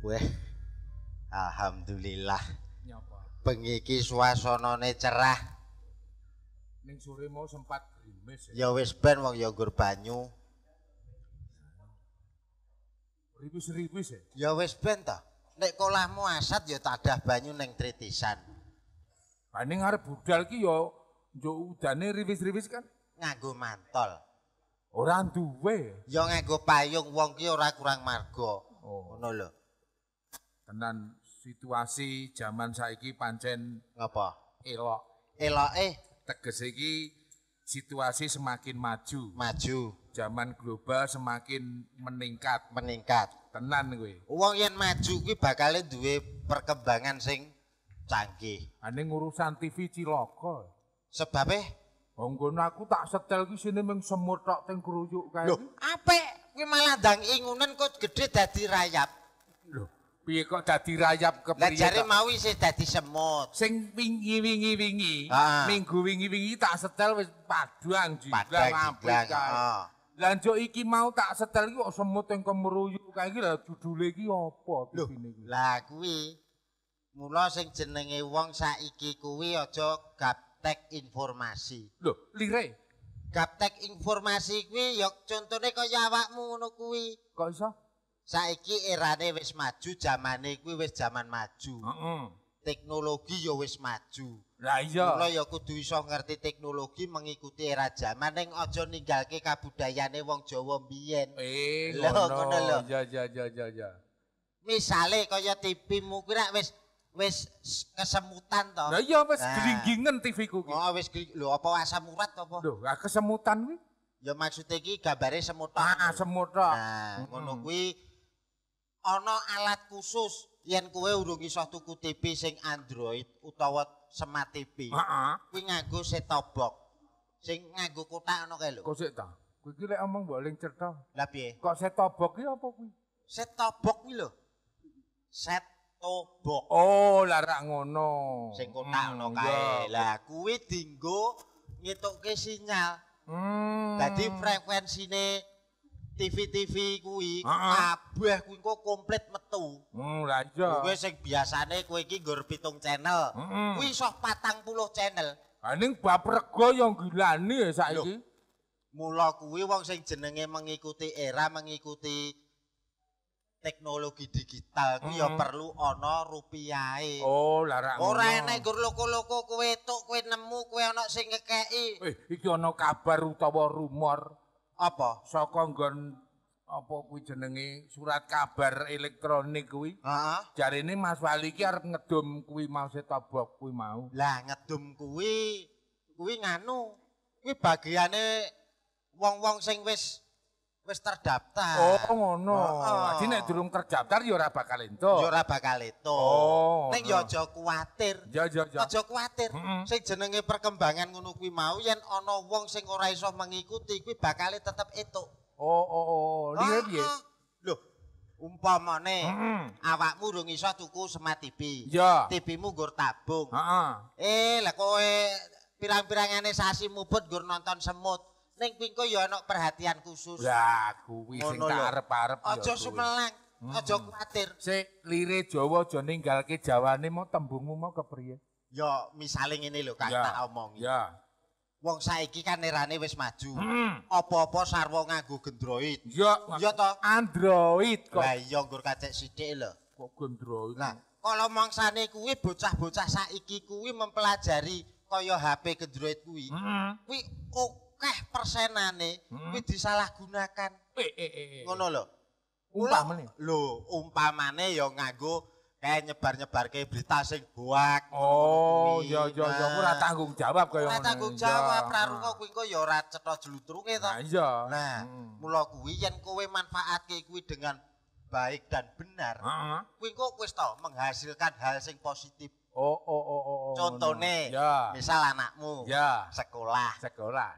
Weh. Alhamdulillah. Nyapa? Ya Bengi iki cerah. Ning sore mau sempat gerimis. Ya. ya wis ben wong ya nggur banyu. Ribis-ribis ya. Ya wis ben ta. Nek kolahmu asat ya tadah banyu ning tritisan. Bani ngarep budal ki ya njuk udane ribis-ribis kan nganggo mantol. Orang duwe. Ya nganggo payung wong ki ora kurang marga. Oh. Ngono oh. lho tenan situasi zaman saiki pancen apa? Elok. Elok eh teges iki situasi semakin maju. Maju. Zaman global semakin meningkat. Meningkat. Tenan gue. uang yang maju gue bakal duwe perkembangan sing canggih. Ane ngurusan TV ciloko. Sebabe? Wong oh, kono aku tak setel ki sini mung semut tok teng keruyuk kae. Lho, apik kuwi malah dang ingunan kok gede dadi rayap. Lho, piye kok dadi rayap kepriye Lah jare mawi isih dadi semut. Sing wingi-wingi wingi, minggu wingi-wingi tak setel wis padhang jiblang mabuk. Lah njuk iki mau tak setel iki kok semut sing kemruyu kae iki lah judule iki apa tipine iki. Lah kuwi mula sing jenenge wong saiki kuwi aja gaptek informasi. Lho, lire. Gaptek informasi kuwi ya contone kaya awakmu ngono kuwi. Kok iso? Saiki erane wis maju, zamane kuwi wis zaman maju. Uh -uh. Teknologi ya wis maju. Lah iya. Mula ya kudu iso ngerti teknologi mengikuti era zaman ning aja ninggalke kabudayane wong Jawa biyen. Eh, ngono lho. Iya iya iya iya iya. Misale kaya TV-mu kuwi rak wis wis kesemutan to. Lah iya wis nah. gringgingen TV-ku ki. Oh wis lho apa asam urat apa? Lho, kesemutan kuwi. Ya maksud iki gambare semut. Ah, semut. Nah, ngono kuwi ana alat khusus yen kowe urung iso tuku TV sing Android utawa Smart TV. Heeh. Kuwi nganggo set box. Sing nganggo kotak ana kae lho. Kok sik ta? Kuwi iki lek omong mbok ling cerita. Lah piye? Kok set box ki apa kuwi? Set-top box kuwi lho. Set box. Oh, lah rak ngono. Sing kotak ana hmm, kae. Iya. Lah kuwi dinggo ngetokke sinyal. Hmm. Dadi frekuensine TV-TV kuwi abah kuwi kok komplit metu. Hmm, lha iya. Kuwi sing biasane kowe iki nggur 7 channel. Hmm. Kuwi iso 40 channel. Ha ning bab rego yo ya gilani ya saiki. Mula kuwi wong sing jenenge mengikuti era, mengikuti teknologi digital kuwi mm -hmm. perlu ana rupiahe. Oh, lara. Ora enek nggur loko-loko kowe tok kowe nemu kowe ana sing ngekeki. Eh, iki ana kabar utawa rumor apa saka nggon apa kuwi jenenge surat kabar elektronik kuwi heeh jarine Mas Wali ki arep ngedum kuwi mau setobok kuwi mau lah ngedum kuwi kuwi nganu kuwi bagiane wong-wong sing wis wis terdaftar. Oh, ngono. Dadi nek durung terdaftar ya ora bakal entuk. Ya ora bakal entuk. Oh, Ning ya aja kuwatir. Ya ya ya. Aja kuwatir. Sing jenenge perkembangan ngono kuwi mau yen ana wong sing ora iso mengikuti kuwi bakal tetep entuk. Oh, oh, oh. Lihat piye? Lho, umpamane awakmu durung iso tuku smart TV. Ya. TV-mu nggur tabung. Heeh. Eh, lah kowe pirang-pirangane sasi mubut nggur nonton semut. ning pingko ya ana perhatian khusus. Lah kuwi sing tak arep-arep. Aja sumeleng, hmm. aja kuwatir. Sik, lire Jawa aja ninggalke jawane mau tembungmu mau kepriye? Ya, misale ngene lho, Kak, tak omongi. Ya. Wong saiki kan erane wis maju. Hmm. Apa-apa hmm. sarwa nganggo gendroid. Ya, ya to. Android kok. Lah iya nggur kacek sithik lho. Kok gendroid. Nah, kalau mangsane kuwi bocah-bocah saiki kuwi mempelajari kaya HP gendroid kuwi. Hmm. Kuwi oh, akeh persenane hmm. kuwi disalahgunakan. Eh eh eh. eh. Ngono lho. Umpamane. Lho, umpamane ya nganggo kayak nyebar-nyebarke berita sing buat. Oh, jauh jauh iya ora nah. tanggung jawab kaya ngono. Ora tanggung jawab, prarungka ya. kuwi engko ya ora cetha jlutruke to. Nah, iya. Nah, hmm. mula kuwi yen kowe manfaatke kuwi dengan baik dan benar, heeh. Kuwi engko wis to menghasilkan hal sing positif. Oh, oh, oh, oh. oh Contohnya, no. misal anakmu ya. sekolah. Sekolah.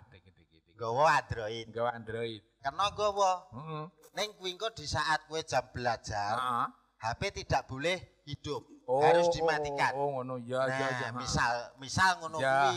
Gawa Android. Gawa Android. Karena gawa. Heeh. Ning neng engko di saat kue jam belajar, uh-huh. Ah. HP tidak boleh hidup. Oh, harus oh, dimatikan. Oh, oh ngono ya, ya nah, ya ya. Misal misal ngono ya, kuwi,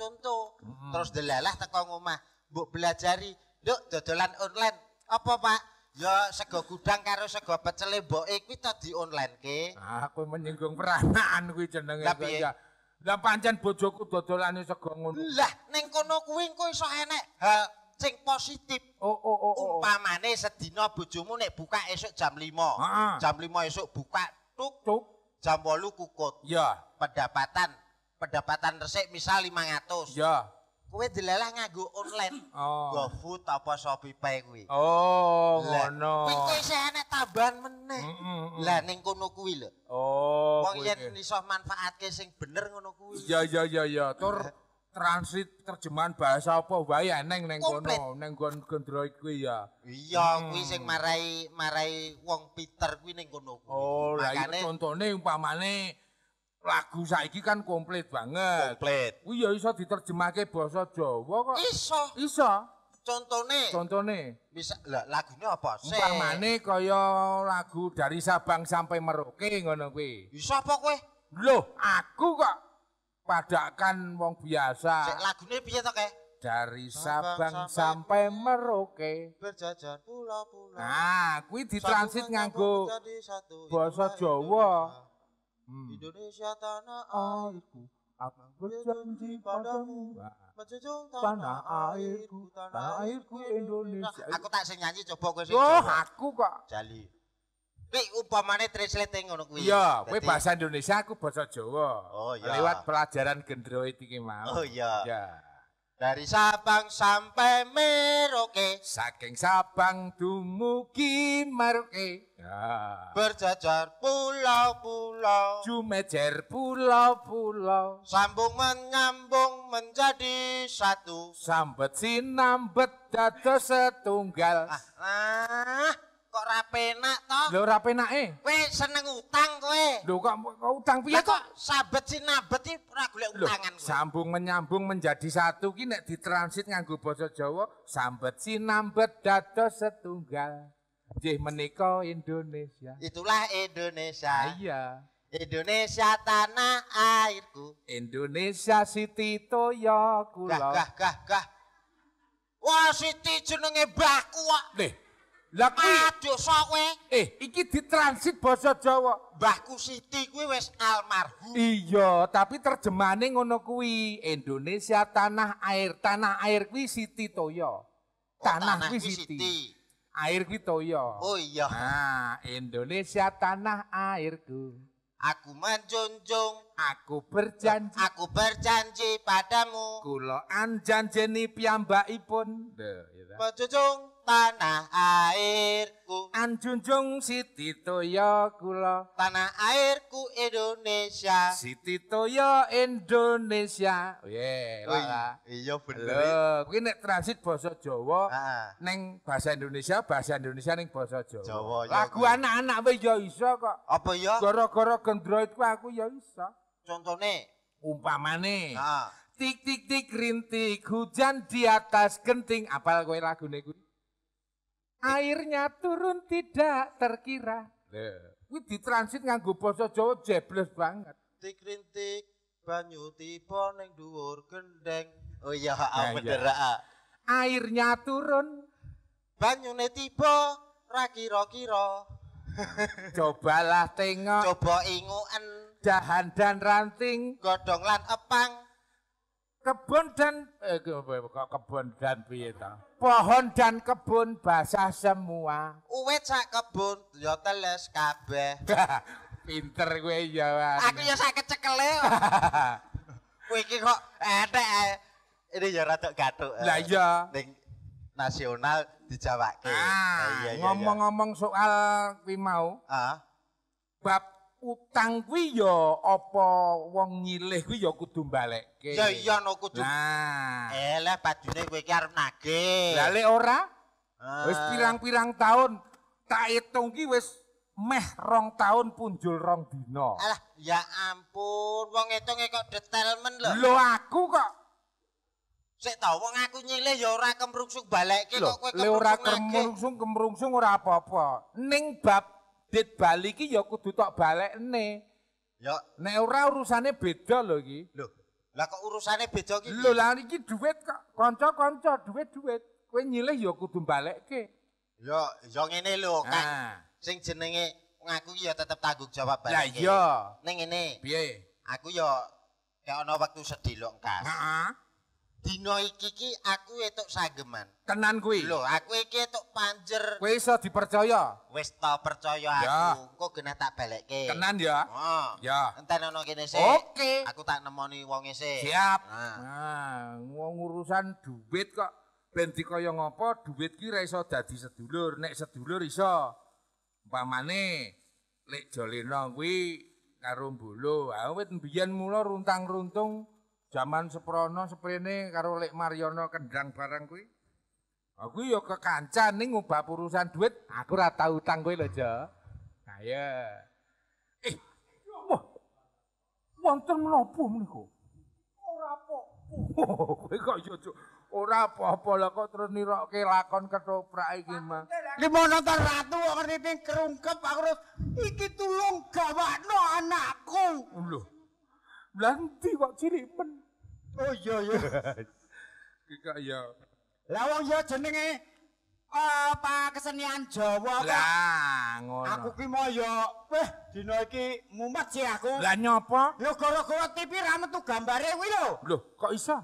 contoh. Mm-hmm. Terus delalah teko omah, mbok belajari, dok dodolan online." Apa, Pak? Ya sego gudang karo sego pecele mboke kita di online ke. Ah, kowe menyinggung peranaan kuwi jenenge. Tapi ya. Lah pancen bojoku dodolane sego ngono. Lah ning kono kuwi engko iso enek hal sing positif. Oh oh oh. oh. oh. Umpamane sedina bojomu nek buka esuk jam 5. Ah. Jam 5 esuk buka tuk tuk. Jam 8 kukut. Ya. Pendapatan pendapatan resik misal 500. Ya. kowe delalah nganggo online. Oh. GoFood apa Shopee kuwi. Oh, ngono. Kuwi isih ana tambahan meneh. Mm, mm, mm Lah ning kono kuwi lho. Oh, kuwi. Wong yen iso manfaatke sing bener ngono kuwi. Iya, iya, iya, iya. Tur transit terjemahan bahasa apa wae eneng ning kono, ning kon gendro kuwi ya. Iya, hmm. kuwi sing marai marai wong pinter kuwi ning kono kuwi. Oh, contone umpamane lagu saiki kan komplit banget. Komplit. Kuwi ya iso diterjemahke basa Jawa kok. Iso. Iso. Contone. Contone. Bisa lah lagune apa sih? Umpamane kaya lagu dari Sabang sampai Merauke ngono kuwi. Iso apa kowe? Loh, aku kok padakan wong biasa. Sik lagune piye to, Keh? dari Sabang, Sabang sampai, sampai Merauke berjajar pulau-pulau. Nah, kuwi ditransit nganggo basa Jawa hmm. Indonesia tanah airku apa berjanji padamu menjunjung tanah airku tanah airku Indonesia aku tak sing nyanyi coba gue sing oh aku kok jali Kuwi upamane translate ngono kuwi. Iya, kuwi bahasa Indonesia aku bahasa Jawa. Oh iya. Lewat pelajaran gendro iki mau. Oh iya. iya. Dari Sabang sampai Merauke, saking Sabang dumugi Merauke. Ya. Berjajar pulau-pulau, jumejer pulau-pulau. Sambung menyambung menjadi satu, sambet sinambet dados setunggal. Ah, ah. Kok nak toh? lo Lho nak eh? Kowe seneng utang kowe. Lho kok, kok utang piye kok? Sabet si iki ora golek utangan kowe. Sambung menyambung menjadi satu ki nek ditransit nganggo basa Jawa si nabet dados setunggal. jih menika Indonesia. Itulah Indonesia. Ah, iya. Indonesia tanah airku. Indonesia siti toyo kula. Gah gah gah gah. Wah siti jenenge mbahku kok. Lah kuwi dosa kowe. Eh, iki ditransit basa Jawa. Mbahku Siti kuwi wis almarhum. Iya, tapi terjemane ngono kuwi. Indonesia tanah air. Tanah air kuwi Siti Toyo. Tanah, oh, tanah kuwi Siti. Siti. Air kuwi Toyo. Oh iya. Nah, Indonesia tanah airku. Aku menjunjung, aku berjanji, aku berjanji padamu. Kula anjanjeni piyambakipun. ipun ya. Menjunjung tanah airku Anjunjung Siti Toyo kula tanah airku Indonesia Siti Toyo Indonesia yeah, oh, iya, iya bener lho kuwi nek transit basa Jawa neng bahasa Indonesia bahasa Indonesia neng basa Jawa, Jawa iya, lagu anak-anak kowe ya iso kok apa ya gara-gara ku aku ya iso contone umpamane tik tik tik rintik hujan di atas genting apal kowe lagune kuwi airnya turun tidak terkira. Kuwi ditransit nganggo basa Jawa jebles banget. Tikrintik banyu tiba ning dhuwur gendeng. Oh iya, nah, bener ah, iya. ah. Airnya turun, banyune tiba ra kira-kira. Cobalah tengok. Coba inguen. Dahan dan ranting, godhong lan epang. Kebon dan eh kebon dan piye pohon dan kebun basah semua. Uwet sak kebun ya teles kabeh. Pinter kowe ya. Aku ya sak cekele. kowe kok etek ini ya rada gathuk. Eh. Lah iya. Ning nasional dijawake. Ah, eh, iya, iya, iya. ngomong-ngomong soal kuwi mau. Ah. Bab utang kuwi apa wong nyilih kuwi ya kudu mbalekke. Ya iya no kudu. Nah. Eleh bajune kowe iki arep nagih. Lah lek ora? Uh. Wis pirang-pirang taun tak itung ki wis meh rong taun punjul rong dina. Alah, ya ampun, wong ngitunge kok detail men lho. Lho aku kok Sik tau wong aku nyilih ya ora kemrungsung balekke kok kowe kok ora kemrungsung kemrungsung ora apa-apa. Ning bab dit bali ki ya kudu tok balekne. Ya nek ora urusane beda lho iki. Lho, lah kok urusane beda iki? Lho, lah iki duit kok kanca-kanca duit-duit. Kowe nyilih ya kudu balekke. Ya, ya ngene lho, Kang. Ah. Sing jenenge ngaku ya tetep tanggung jawab balik. Lah iya. Ning ngene. Piye? Aku ya gak ana wektu sedih lho, Kang. Heeh. dino iki ki aku etuk sageman kenan kuwi lho aku iki etuk panjer kowe iso dipercaya wis ta percaya aku engko genah tak balekke kenan ya oh ya enten ana kene sik oke aku tak nemoni wong e sik siap nah wong nah, duit kok ben dikaya ngopo duit ki ra iso dadi sedulur nek sedulur iso umpamane lek jolena kuwi karo mbulu ha ah, wit mbiyen mula runtang-runtung Zaman seprono seprene karo Lek Maryono kendang bareng kuwi. Aku ya kekancan ning ngubah urusan duit, aku ora tau utang kowe lho, Jo. Kaya. Nah, eh, wah. Wonten menapa menika? Ora apa-apa. Oh, kowe kok yo, ya, Jo. Ora apa-apa lah kok terus nirokke lakon ketoprak iki mah. Limono ta ratu kok ngerti kerungkep aku terus iki tulung gawakno anakku. Lho. Lanti kok ciripen. Oh iya iya. Kika iya. Lah wong ya jenenge apa eh, kesenian Jawa kok. Lah ngono. Aku ki mau ya, weh dina iki mumet sih aku. Lah nyapa? Ya gara-gara TV ra metu gambare kuwi lho. Lho, kok iso?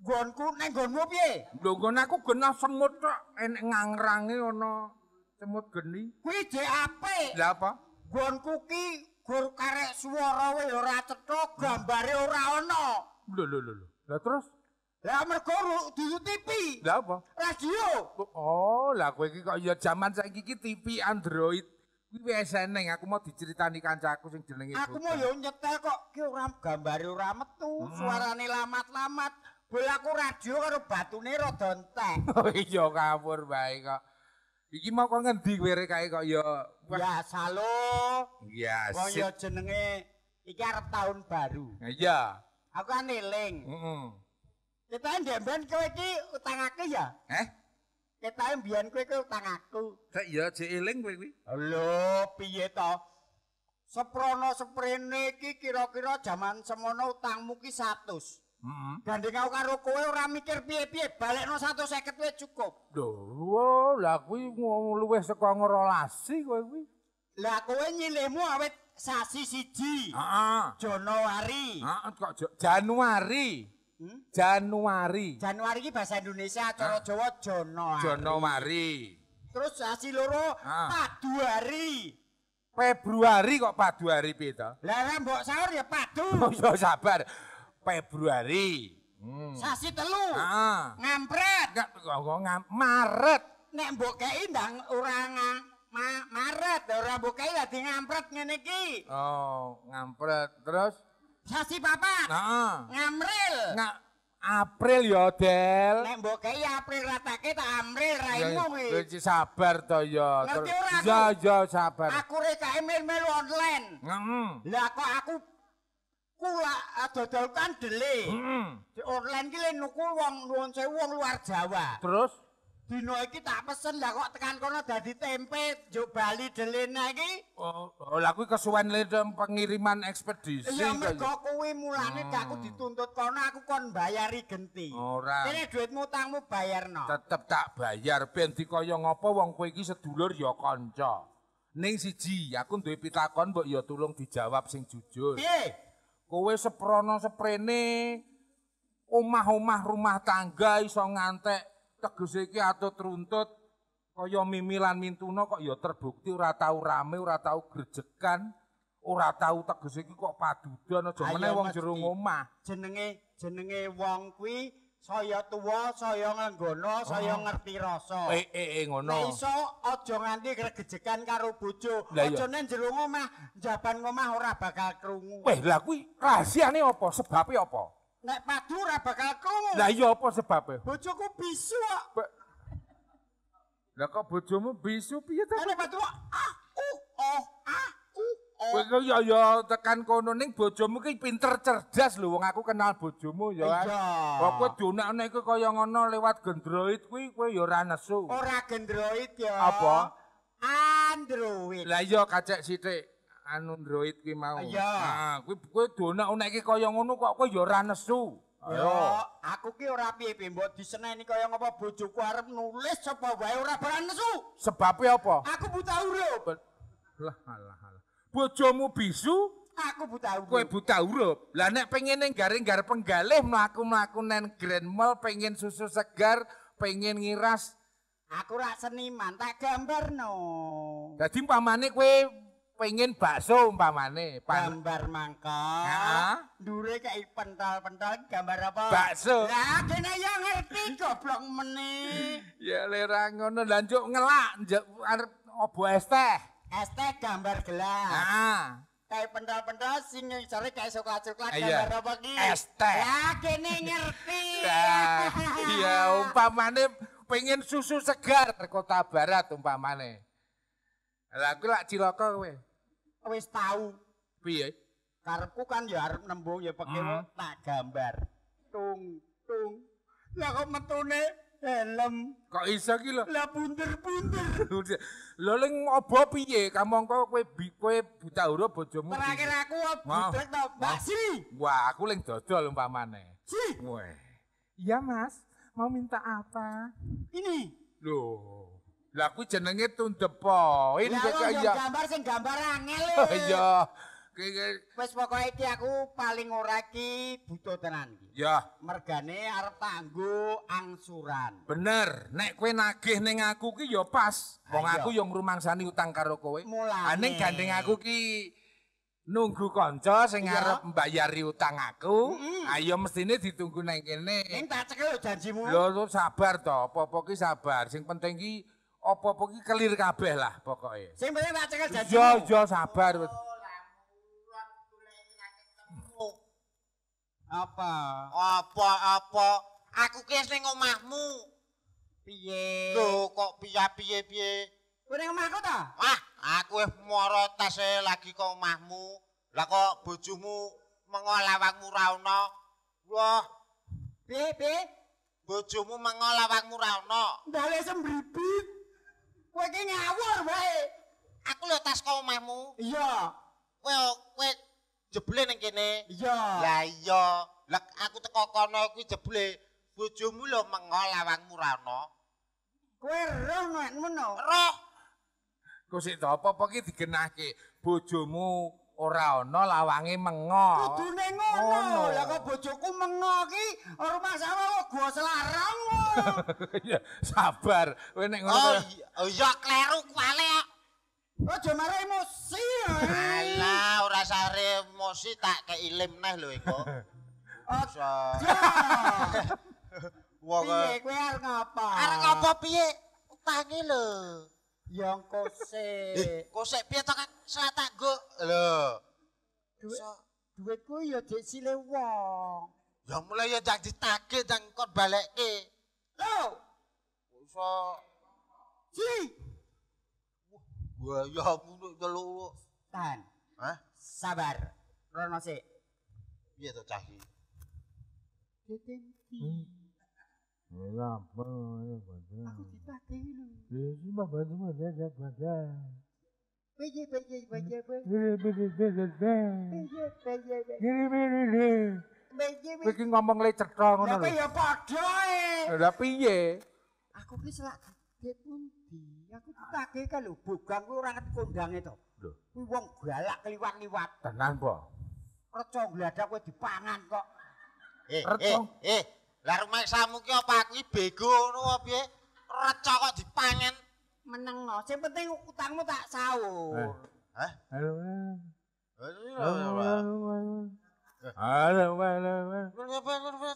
Gonku neng gonmu piye? Lho gon aku gena semut tok enek ngangrange ana semut geni. Kuwi dhek apik. Lah apa? Gonku ki gur karek swara wae ora cetok, gambare ora ana. Loh, loh, loh. Lah terus? Lah mergo dulu TV. Lah apa? Radio. Oh, lah kowe iki kok ya jaman saiki iki TV Android. Kuwi wis eneng aku mau diceritani kancaku sing jenenge Aku mau yo nyetel kok ki ora gambare ora metu, hmm. suarane lamat-lamat. Bolaku radio karo batune rada entek. oh iya kabur bae kok. Iki mau kok ngendi kowe kae kok iya? ya biasa lho. Iya. Yes. Kok jenenge iki arep tahun baru. Iya. Aku kan eling. Heeh. Mm -mm. Kita yang jemben kowe iki utang aku ya? Eh? Kita yang biyen kowe iki utang aku. Sik ya jek eling kowe kuwi. Lho, piye to? Seprono seprene iki kira-kira jaman semono utangmu ki 100. Heeh. Mm -mm. Gandeng aku karo kowe ora mikir piye-piye, balekno 150 wae cukup. Lho, lah kuwi luwih saka 12 kowe kuwi. Lah kowe nyilihmu awet sasi siji uh Januari uh -uh. Januari hmm? Januari Januari ini bahasa Indonesia cara Jawa Januari Januari terus sasi loro uh. padu hari Februari kok padu hari Lah, lah, mbok sahur ya padu oh, yo sabar Februari hmm. sasi telu uh. ngampret enggak, ngam Maret nek mbok kei ndang orang Ma Maret ora bukae lah di ngampret ngene iki. Oh, ngampret. Terus sasi papat. Heeh. Ngamril. Nga April ya, Del. Nek mbokae April ratake tak amril raimu kuwi. Wis sabar to ya. Ya ya sabar. Aku rekae mil-mil online. Heeh. Lah kok aku kula eh, dodol kan dele. Heeh. Di online ki nuku wong nuwun sewu wong luar Jawa. Terus Dino iki tak pesen lah kok tekan kono dadi tempe njuk Bali delena iki. Oh, oh lha kuwi kesuwen pengiriman ekspedisi. Ya mergo kuwi mulane hmm. aku dituntut kono aku kon bayari genti. Ora. Kene duitmu utangmu bayarno. Tetep tak bayar ben dikaya ngopo wong kowe iki sedulur ya kanca. Ning siji aku duwe pitakon mbok ya tulung dijawab sing jujur. Piye? Kowe seprono seprene omah-omah rumah tangga iso ngantek tegese iki atut runtut kaya mimilan mintuna kok ya terbukti ora tau rame, ora tau grejekan, ora tau tegese iki kok padudan aja meneh wong jero omah. Jenenge jenenge wong kuwi saya tuwa, saya nganggono, saya oh. ngerti rasa. Eh eh eh ngono. Nek iso aja nganti gregejekan karo bojo. Iya. Ajane jero omah, jaban omah ora bakal krungu. Weh, lah kuwi rahasiane apa? Sebabe apa? Nek padu ora bakal krungu. Lah iya apa sebabnya? Bojoku bisu kok. Be... Lah kok bojomu bisu piye ta? Nek padu aku oh aku oh. Wis ya ya tekan kono ning bojomu ki pinter cerdas lho wong aku kenal bojomu ya. Iya. Kok kowe dunakne iku kaya ngono lewat gendroid kuwi kowe ya ora nesu. Ora gendroid ya. Apa? Android. Lah iya kacek sithik anu Android kuwi mau. Ah, iya. Nah, kuwi kowe donak unekke kaya ngono kok kowe ya ora nesu. Iya, Ayo, aku ki ora piye-piye mbok diseneni kaya ngapa bojoku arep nulis sapa wae ora barang nesu. Sebabe apa? Aku buta huruf. Lah lah, lah. Bojomu bisu, aku buta huruf. Kowe buta huruf. Lah nek pengen garing-gar penggalih mlaku-mlaku nen Grand Mall pengen susu segar, pengen ngiras. Aku rak seniman, tak gambarno. Dadi pamane kowe pengen bakso umpamane pan... gambar mangkok nah. dure kayak pental-pental gambar apa bakso lah kena ya ngerti goblok meni. ya lera ngono lanjut ngelak arep obo es teh es teh gambar gelas nah. kayak pental-pental sing sore kayak coklat-coklat iya. gambar apa ki es teh lah kene ngerti nah, ya umpamane pengen susu segar kota barat umpamane lah aku lak cilaka kowe wis tahu. Piye? Karepku kan ya arep nembung ya pekewo hmm. tak gambar. Tung tung. Lah kok metune helm. Kok iso ki lho? Lah bunder-bunder. Lho ling apa piye? Kamangka kowe kowe buta huruf bojomu. Terakhir aku budrek to, Mbak Wah, aku ling dodol umpamane. Si. Weh. Iya, Mas. Mau minta apa? Ini. Loh. Lah kuwi jenenge tundepo. Ini gambar sing gambar angel. Oh, iya. Wis pokoke iki aku paling ora iki butuh tenan iki. Ya. Mergane arep tanggo angsuran. Bener. Nek kowe nagih ning aku ki ya pas. Ah, wong aku ya ngrumangsani utang karo kowe. Ah gandeng aku ki nunggu kanca sing ya. arep mbayari utang aku. Mm -hmm. Ayo ah, mestine ditunggu nang kene. Ning tak cekel janjimu. Lho sabar to, popo ki sabar. Sing penting ki Apa-apa, iki kelir kabeh lah pokoke. Sing penting tak cekel jajan. Yo yo sabar. Oh, apa? Apa apa? Aku ki ning omahmu. Piye? Lho kok piye-piye piye? Ora ning omahku ta? Wah, aku wis muara tase lagi kok omahmu. Lah kok bojomu mengolawakmu ra ono? Wah. Piye, piye? Bojomu mengolawakmu ra ono? Ndale sembribit. Kowe iki ngawur wae. Aku lho tas kau omahmu. Iya. Kowe kowe jebule ning kene. Iya. Lah iya. Lah aku teko kono kuwi jebule bojomu lho mengo lawangmu ra ono. Kowe roh nek ngono. Roh. Kok sik apa-apa iki digenahke bojomu ora ana lawange mengo. Kudune ngono. Lah kok bojoku mengo ki rumah sama kok gua selarang. Ya sabar. Kowe nek ngono. Oh iya, oh, iya kleru kuwale kok. Aja mare emosi. Ya. Alah ora sare emosi tak keilim neh lho engko. Aja. Wong. Piye kowe arep ngapa? Arep ngapa piye? Utangi lho. Yang kosek. Eh, kosek piye to, Kang? Selatak go. Lho. Duit so. duitku ya dik sile wong. Ya mulai ya jang ditagih jang kon balekke. Lho. Iso. Si. Wah, ya aku nyeluk. Tahan. Hah? Sabar. Rono sik. Piye to cah Hmm. Iki ngomong le cetha ngono lho. Tapi ya padhae. Lha piye? Aku ki selak dadi pundi? Aku ditake ka lho bogang kuwi ora ngerti kondange to. Lho, kuwi wong galak kliwat-kliwat. Tenang, Po. Reca gladak kowe dipangan kok. Eh, eh, eh. Lah rumek samu ki apa aku bego ngono apa piye? Recok kok dipangen. Meneng no. Sing penting utangmu tak sahur. Hah? Halo. Halo.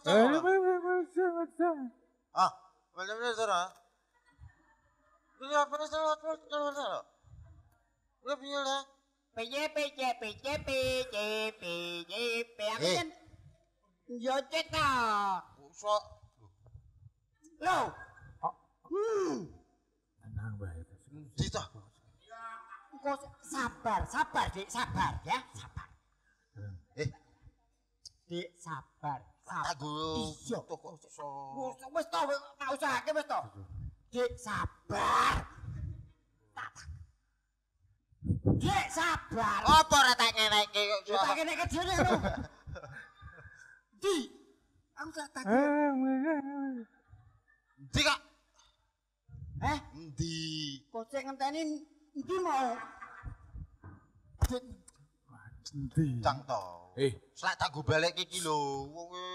Halo. Ah, rusak. Lah. Tenang wae. Endi ta? sabar, sabar, Dik, sabar ya, sabar. Eh. Dik, sabar. Sabar. Iya. Wis to, tak wis to. Dik, sabar. Dik, sabar. Apa ora tak ngeneki? Tak ngeneki dhewe lho. Dik, angkat tadi. Eh, Ndi kak? Eh? Ndi. Kocek ngenteni ndi mau? Ndi. Cang tau. Eh. Selak tak gue balik kiki lo. Woke.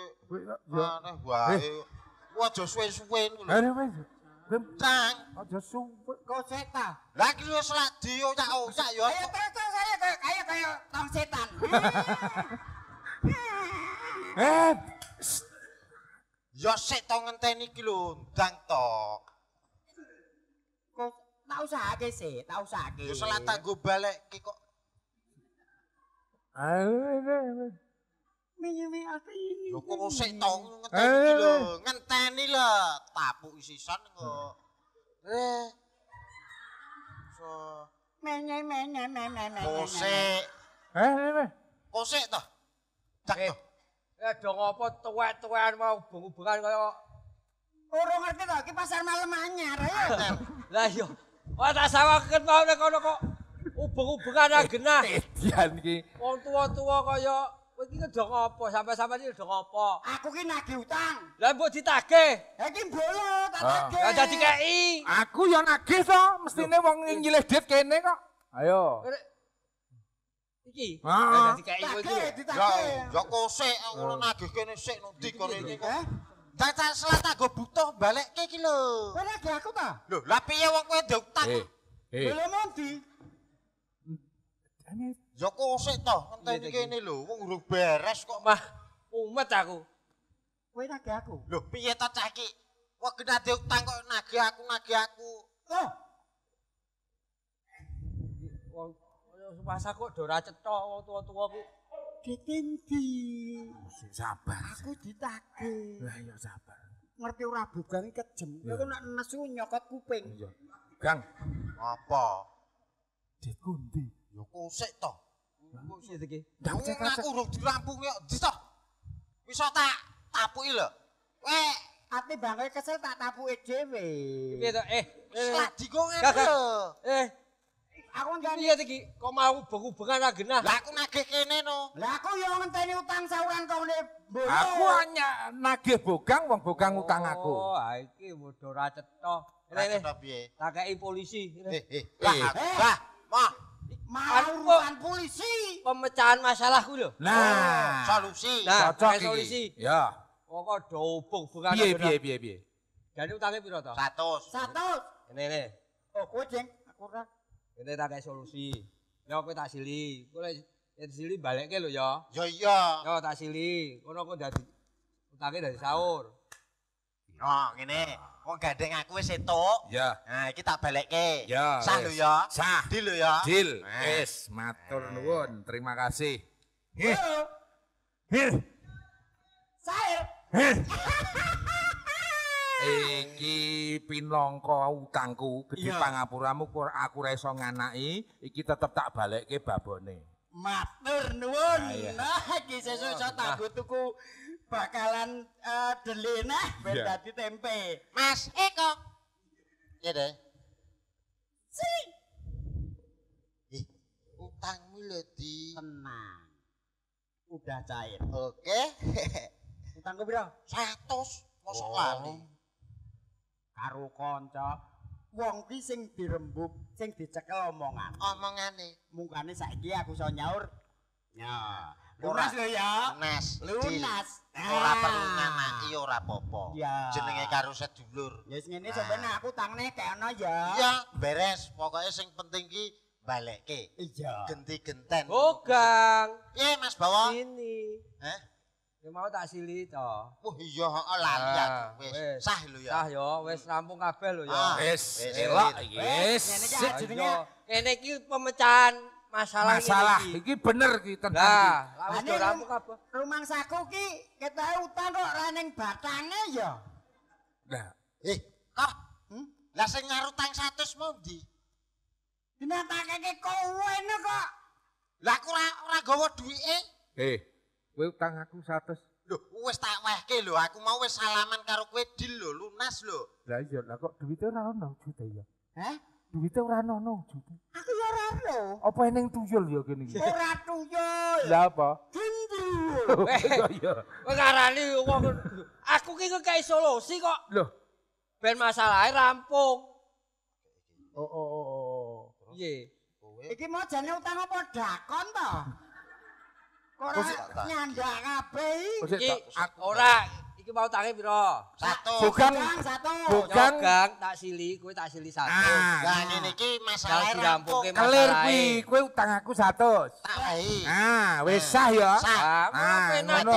Mana gue? Wajah suwe-suwe. Eh, eh, Bentang. Aja sumpet. Kau setan. Lagi lu selat diyo, ojak ojak yo. ayo, kayak saya kayak kayak kayak tang setan. Eh. Ya sik to ngenteni iki lho, ndang to. Kok tak usahake sik, tak usahake. Ya salah tanggo balekke kok. Mimi apa ini. Lho ya kok sik to ngenteni iki lho, eh. ngenteni lho, tapuk sisan kok. Eh. So. Menye menye menye menye. Kosek. Eh, eh, eh. Kosek to. Cak eh. to. Ya dong ngopo tuwek-tuwekan mau hubung-hubungan kaya oh, Ora ngerti to ki pasar malam anyar Ayo. Ah, lah yo. Ora tak sawaken mau nek kono kok hubung-hubungan genah. Jan eh, ki. Wong tuwa-tuwa kaya kowe iki do ngopo? Sampai-sampai iki do ngopo? Aku ki nagih utang. Lah mbok ditagih. Ha ya iki bolo tak tagih. Ah, lah dadi kei. Aku yo ya nagih to, mestine wong nyilih dit kene kok. Ayo. Kere... iki. Heeh. Ah. Dadi kae iki. Ya kok sik aku oh. nagih kene sik nudi kene iki. Caca selat aku butuh balekke iki lho. Balekke aku ta? Lho, la piye wong kowe ndek utang? Heh. Eh, Lha mondi? Dene ya kok sik kene lho, wong urung beres kok mah umet aku. Kowe nagih aku. Lho, piye to cah iki? Wong kena ndek kok nagih aku, nagih aku. Lho. Wong puasa kok ora cetok tua-tua tuwa ku. Ditendi. sabar. Aku ditagih. Lah ya sabar. Ngerti ora bugang kejem. Ya. Aku nak nesu nyokot kuping. Iya. Gang. Apa? Dikundi. Ya kusik to. Kusik iki. Ndak aku urung dirampungi kok ndi to. Wis tak tapuki lho. Wek, ati bangke kesel tak tapuke dhewe. Piye to? Eh, eh. sladi kok ngene Eh, aku ngenteni. lihat iki, kok mau hubung-hubungan agenah. Lah aku nagih kene no. Lah aku ya ngenteni utang sawuran kene. Aku hanya nagih bogang wong bogang oh, utang aku. Oh, iki bodho ra cetha. Ra eh, eh, cetha piye? Tak kei polisi. Eh, lah, lah, mah. Mau urusan polisi. Pemecahan masalahku lho. Nah, oh. solusi. Nah, cocok solusi. Ya. Kok do hubung-hubungan. Piye piye piye piye. Jadi utangnya piro to? 100. 100. Ini ini. Oh, kucing aku ora. Kita tak kayak solusi. Ya aku tak sili. Kowe tak sili ke lo ya. Ya iya. Ya tak sili. Kono kowe dadi utange dari sahur. Oh, gini, kau gak aku wis entuk. Ya. Nah, iki tak balekke. Ya. Sah lo ya. Sah. Deal lo ya. Deal. es, nah. matur nah. nuwun. Terima kasih. Hih. Hih. Sahir. Hih iki pinangka utangku gedhe yeah. pangapuramu aku ora iso nganaki iki tetep tak balekke babone matur nuwun nah, iya. nah iki sesuk iso nah, tak nah. tuku bakalan uh, nah iya. ben yeah. dadi tempe Mas Eko eh, ya deh sing eh utangmu lho di tenang udah cair oke okay. utangku piro 100 mosok oh. karo kanca wong ki sing dirembuk sing dicekel omongan omongane mungkane saiki aku iso nyaur ya lunas lho ya lunas lunas ora ah. perlu ngamati ora apa-apa jenenge karo sedulur ya wis ngene sampeyan aku tangne kene ya beres pokoknya sing penting ki balekke iya genti genten oh kang eh mas bawa ini eh Ya mau tak sili to. Oh iya, heeh lanjut ah, wis. Sah lho ya. Sah ya, wis rampung kabeh lho ya. Wis, elok iki. Wis. Jenenge kene iki pemecahan masalah, masalah. iki. Iki bener iki tenan. Lah, wis do rampung kabeh. Rumangsaku ki ketoke utang kok ra ning batange ya. Lah, eh, kok hmm? Lah sing ngarutang 100 mau ndi? Dinatake kowe kok. Lah aku ora ora gawa duwike. Eh, Kowe utang aku 100. Lho, wis tak wehke lho, aku mau wis salaman karo kowe deal lho, lunas lho. Lah iya, lah kok duwite ora ono juta ya? Hah? Duwite ora ono juta. Aku ya ora ono. Apa eneng tuyul ya kene iki? Ora tuyul. Lah apa? Gendul. Ya. Iya. ngarani wong aku ki kok solusi kok. Lho. Ben masalahe rampung. Oh oh, oh oh oh. Piye? Iki mau jane utang apa dakon to? Ora nyandak kabeh iki. Ora iki mau tangi pira? Satu. Bukan satu. Bukan gang tak sili, kowe tak sili satu. Lah nah, ngene iki masalah rampung. Kelir kuwi, kowe utang aku 100. Tak Ah, wis nah, sah ya. Sah. Ah, ngono.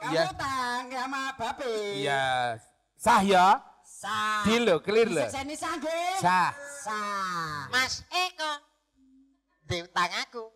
Kamu iya. utang sama babe. Iya. Sah ya? Sah. Deal lo, clear lo. Sah. Sah. Mas Eko, di utang aku.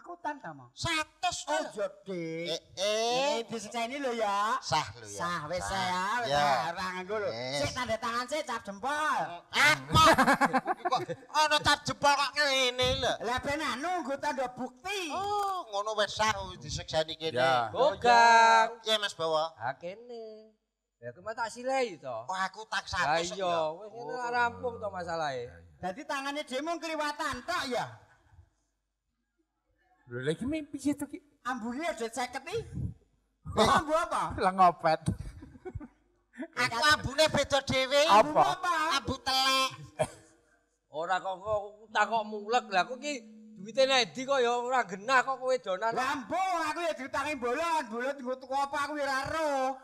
Aku tan mau. satu, Oh yo Dik. Eh, eh. disekseni lho ya. Sah lo ya. Sah saya. ya, wis ya. Ya, ora nganggo lho. Saya tanda tangan saya cap jempol. Eh, Oh, ana cap jempol kok ini lho. Lah ben anu nggo tanda bukti. Oh, ngono wis sah saya kene. Gogak. Ya. Iya, ya Mas Bawa. Hak ini. Ya cuma tak silei to. Oh, aku tak satu. Lah iya, iya, wis ngene rampung to masalahe. Dadi tangane dhewe mung kliwatan tok ya. Lho lagi mimpi situ ki. Ambune aja 50 iki. Ambu apa? Lah ngopet. Aku ambune beda dhewe. Apa? Ambu telek. Ora kok kok mulek lah aku ki duwite nek ndi kok ya ora genah kok kue donan. Lah aku ya ditangin bolon, bolon nggo tuku apa aku ya raro.